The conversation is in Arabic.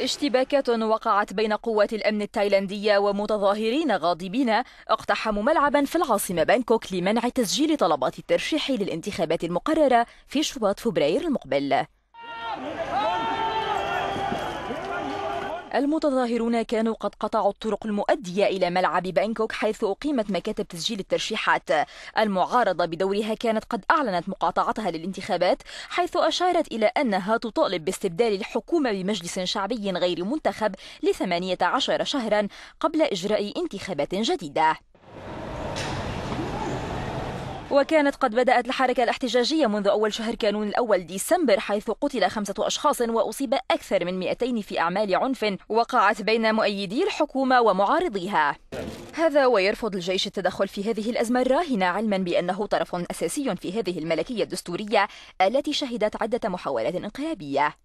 اشتباكات وقعت بين قوات الأمن التايلاندية ومتظاهرين غاضبين اقتحموا ملعبا في العاصمة بانكوك لمنع تسجيل طلبات الترشيح للانتخابات المقررة في شباط فبراير المقبل المتظاهرون كانوا قد قطعوا الطرق المؤدية إلى ملعب بانكوك حيث أقيمت مكاتب تسجيل الترشيحات المعارضة بدورها كانت قد أعلنت مقاطعتها للانتخابات حيث أشارت إلى أنها تطالب باستبدال الحكومة بمجلس شعبي غير منتخب لثمانية عشر شهرا قبل إجراء انتخابات جديدة وكانت قد بدأت الحركة الاحتجاجية منذ أول شهر كانون الأول ديسمبر حيث قتل خمسة أشخاص وأصيب أكثر من 200 في أعمال عنف وقعت بين مؤيدي الحكومة ومعارضيها هذا ويرفض الجيش التدخل في هذه الأزمة الراهنة علما بأنه طرف أساسي في هذه الملكية الدستورية التي شهدت عدة محاولات انقلابية